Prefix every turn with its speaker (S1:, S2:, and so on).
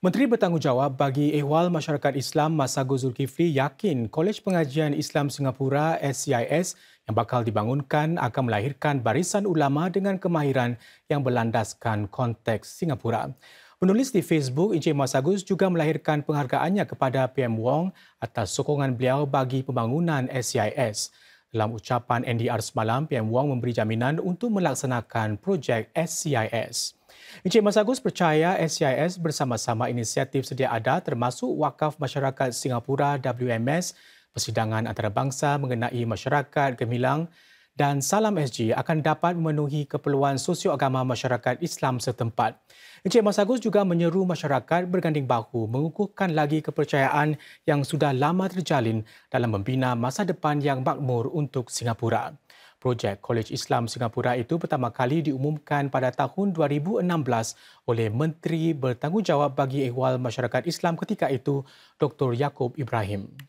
S1: Menteri bertanggungjawab bagi Ehwal Masyarakat Islam Masagu Zulkifli yakin Kolej Pengajian Islam Singapura SCIS yang bakal dibangunkan akan melahirkan barisan ulama dengan kemahiran yang berlandaskan konteks Singapura. Penulis di Facebook, Encik Masagus juga melahirkan penghargaannya kepada PM Wong atas sokongan beliau bagi pembangunan SCIS. Dalam ucapan NDR semalam, PM Wong memberi jaminan untuk melaksanakan projek SCIS. Encik Mas Agus percaya SCIS bersama-sama inisiatif sedia ada termasuk Wakaf Masyarakat Singapura WMS Persidangan Antarabangsa mengenai Masyarakat Gemilang dan Salam SG akan dapat memenuhi keperluan sosioagama masyarakat Islam setempat. Encik Mas Agus juga menyeru masyarakat berganding bahu mengukuhkan lagi kepercayaan yang sudah lama terjalin dalam membina masa depan yang makmur untuk Singapura. Projek Kolej Islam Singapura itu pertama kali diumumkan pada tahun 2016 oleh Menteri bertanggungjawab bagi ehwal masyarakat Islam ketika itu, Dr. Yaakob Ibrahim.